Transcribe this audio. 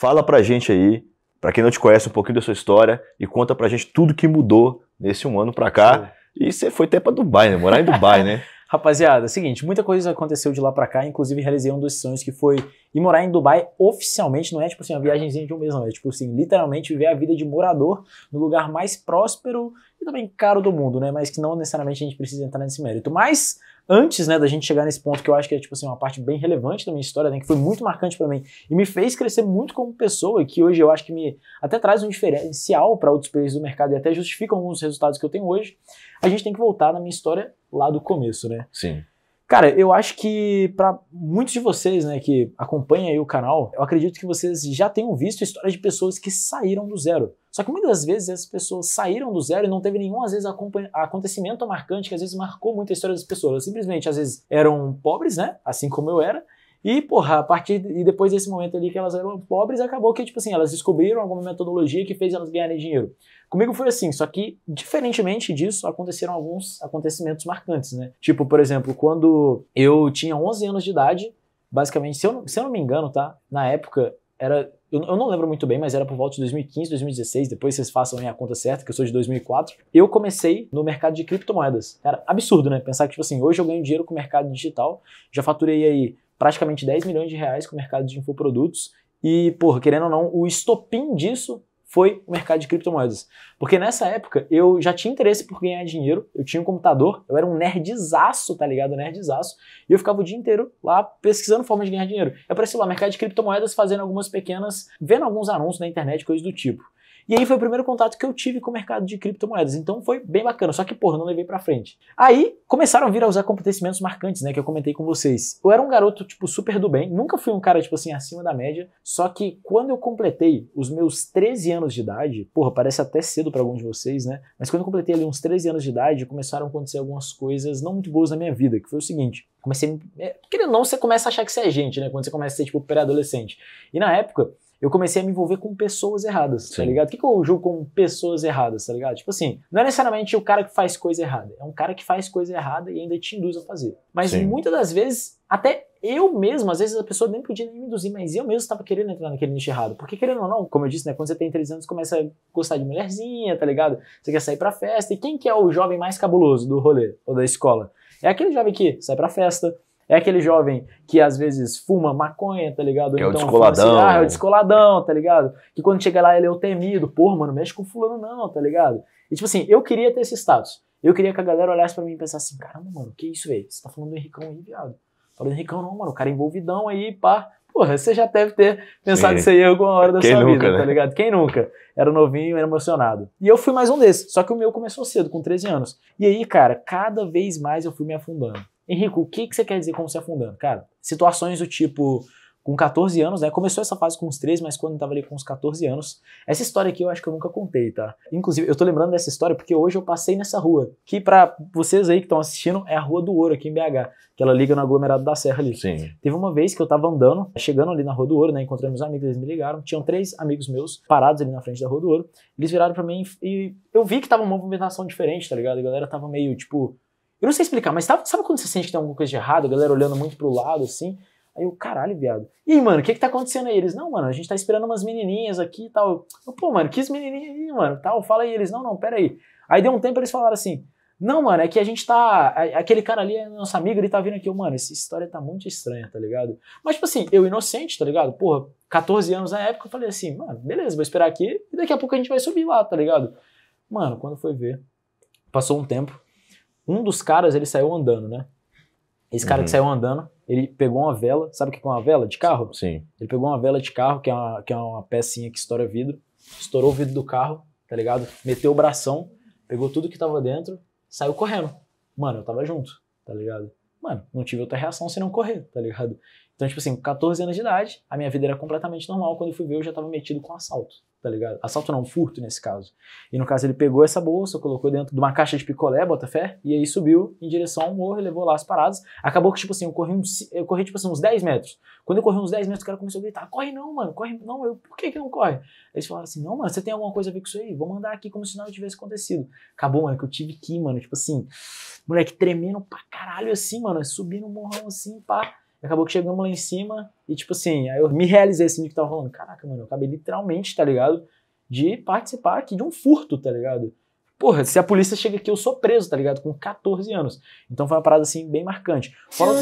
Fala pra gente aí, pra quem não te conhece, um pouquinho da sua história e conta pra gente tudo que mudou nesse um ano pra cá. E você foi até pra Dubai, né? Morar em Dubai, né? Rapaziada, é seguinte, muita coisa aconteceu de lá para cá, inclusive realizei um dos sonhos que foi ir morar em Dubai oficialmente, não é tipo assim uma viagemzinha de um mês não, é tipo assim, literalmente viver a vida de morador no lugar mais próspero e também caro do mundo, né? Mas que não necessariamente a gente precisa entrar nesse mérito. Mas antes, né, da gente chegar nesse ponto que eu acho que é tipo assim uma parte bem relevante da minha história, né, que foi muito marcante para mim e me fez crescer muito como pessoa, e que hoje eu acho que me até traz um diferencial para outros players do mercado e até justifica alguns resultados que eu tenho hoje. A gente tem que voltar na minha história lá do começo, né? Sim. Cara, eu acho que para muitos de vocês, né, que acompanham aí o canal, eu acredito que vocês já tenham visto histórias de pessoas que saíram do zero. Só que muitas das vezes essas pessoas saíram do zero e não teve nenhum, às vezes, acontecimento marcante que às vezes marcou muito a história das pessoas. simplesmente, às vezes, eram pobres, né? Assim como eu era, e, porra, a partir de, e depois desse momento ali que elas eram pobres, acabou que, tipo assim, elas descobriram alguma metodologia que fez elas ganharem dinheiro. Comigo foi assim, só que, diferentemente disso, aconteceram alguns acontecimentos marcantes, né? Tipo, por exemplo, quando eu tinha 11 anos de idade, basicamente, se eu não, se eu não me engano, tá? Na época, era. Eu, eu não lembro muito bem, mas era por volta de 2015, 2016. Depois vocês façam a minha conta certa, que eu sou de 2004. Eu comecei no mercado de criptomoedas. era absurdo, né? Pensar que, tipo assim, hoje eu ganho dinheiro com o mercado digital. Já faturei aí praticamente 10 milhões de reais com o mercado de infoprodutos. E, porra, querendo ou não, o estopim disso foi o mercado de criptomoedas. Porque nessa época eu já tinha interesse por ganhar dinheiro, eu tinha um computador, eu era um nerdzaço, tá ligado? Nerdzaço. E eu ficava o dia inteiro lá pesquisando formas de ganhar dinheiro. Eu apareci lá, mercado de criptomoedas, fazendo algumas pequenas, vendo alguns anúncios na internet, coisas do tipo. E aí foi o primeiro contato que eu tive com o mercado de criptomoedas. Então foi bem bacana, só que, porra, não levei pra frente. Aí começaram a vir aos acontecimentos marcantes, né, que eu comentei com vocês. Eu era um garoto, tipo, super do bem, nunca fui um cara, tipo assim, acima da média, só que quando eu completei os meus 13 anos de idade, porra, parece até cedo para alguns de vocês, né, mas quando eu completei ali uns 13 anos de idade, começaram a acontecer algumas coisas não muito boas na minha vida, que foi o seguinte, comecei, é, querendo ou não, você começa a achar que você é gente, né, quando você começa a ser, tipo, pré-adolescente. E na época, eu comecei a me envolver com pessoas erradas, tá Sim. tá ligado? O que, que eu julgo com pessoas erradas, tá ligado? Tipo assim, não é necessariamente o cara que faz coisa errada, é um cara que faz coisa errada e ainda te induz a fazer. Mas Sim. muitas das vezes, até eu mesmo, às vezes a pessoa nem podia me induzir, mas eu mesmo estava querendo entrar naquele nicho errado. Porque querendo ou não, como eu disse, né? Quando você tem três anos, começa a gostar de mulherzinha, tá ligado? Você quer sair pra festa. E quem que é o jovem mais cabuloso do rolê ou da escola? É aquele jovem que sai pra festa, é aquele jovem que às vezes fuma maconha, tá ligado? é então, o descoladão. Assim, ah, é o descoladão, tá ligado? Que quando chega lá ele é o temido. Pô, mano, mexe com fulano não, tá ligado? E tipo assim, eu queria ter esse status. Eu queria que a galera olhasse para mim e pensasse assim, caramba, mano, que isso, velho? Você tá falando do Henricão aí, viado. Tá falando do Henricão não, mano, o cara é envolvidão aí, pá. Porra, você já deve ter pensado Sim. isso aí alguma hora da Quem sua nunca, vida, tá né? tá ligado? Quem nunca? Era novinho, era emocionado. E eu fui mais um desses, só que o meu começou cedo, com 13 anos. E aí, cara, cada vez mais eu fui me afundando. Henrico, o que, que você quer dizer com se afundando? Cara, situações do tipo, com 14 anos, né? Começou essa fase com uns 3, mas quando eu tava ali com uns 14 anos. Essa história aqui eu acho que eu nunca contei, tá? Inclusive, eu tô lembrando dessa história porque hoje eu passei nessa rua, que para vocês aí que estão assistindo, é a Rua do Ouro aqui em BH, que ela liga no aglomerado da Serra ali. Sim. Teve uma vez que eu tava andando, chegando ali na Rua do Ouro, né? Encontrei meus amigos, eles me ligaram. Tinham três amigos meus parados ali na frente da Rua do Ouro. Eles viraram para mim e eu vi que tava uma movimentação diferente, tá ligado? A galera tava meio tipo eu não sei explicar, mas sabe, sabe quando você sente que tem alguma coisa de errado, a galera olhando muito pro lado, assim? Aí eu, caralho, viado. E aí, mano, o que que tá acontecendo aí? Eles, não, mano, a gente tá esperando umas menininhas aqui e tal. Eu, Pô, mano, que menininha aí, mano, tal. Fala aí. Eles, não, não, pera aí. Aí deu um tempo eles falaram assim, não, mano, é que a gente tá. Aquele cara ali é nosso amigo, ele tá vindo aqui. Eu, mano, essa história tá muito estranha, tá ligado? Mas, tipo assim, eu inocente, tá ligado? Porra, 14 anos na época, eu falei assim, mano, beleza, vou esperar aqui e daqui a pouco a gente vai subir lá, tá ligado? Mano, quando foi ver, passou um tempo, um dos caras, ele saiu andando, né? Esse cara uhum. que saiu andando, ele pegou uma vela, sabe o que é uma vela de carro? Sim. Ele pegou uma vela de carro, que é uma, que é uma pecinha que estoura vidro, estourou o vidro do carro, tá ligado? Meteu o bração, pegou tudo que tava dentro, saiu correndo. Mano, eu tava junto, tá ligado? Mano, não tive outra reação senão correr, tá ligado? Então, tipo assim, com 14 anos de idade, a minha vida era completamente normal. Quando eu fui ver, eu já estava metido com assalto, tá ligado? Assalto não, furto nesse caso. E no caso, ele pegou essa bolsa, colocou dentro de uma caixa de picolé, Botafé, e aí subiu em direção ao morro, levou lá as paradas. Acabou que, tipo assim, eu corri, um, eu corri tipo assim, uns 10 metros. Quando eu corri uns 10 metros, o cara começou a gritar: corre não, mano, corre não. Eu, por que que não corre? Eles falaram assim: não, mano, você tem alguma coisa a ver com isso aí? Vou mandar aqui como se nada tivesse acontecido. Acabou, mano, que eu tive que ir, mano, tipo assim, moleque tremendo pra caralho assim, mano, subindo um morrão assim, pá. Acabou que chegamos lá em cima e, tipo assim, aí eu me realizei assim do que tava rolando. Caraca, mano, eu acabei literalmente, tá ligado? De participar aqui de um furto, tá ligado? Porra, se a polícia chega aqui, eu sou preso, tá ligado? Com 14 anos. Então foi uma parada assim bem marcante. Fora...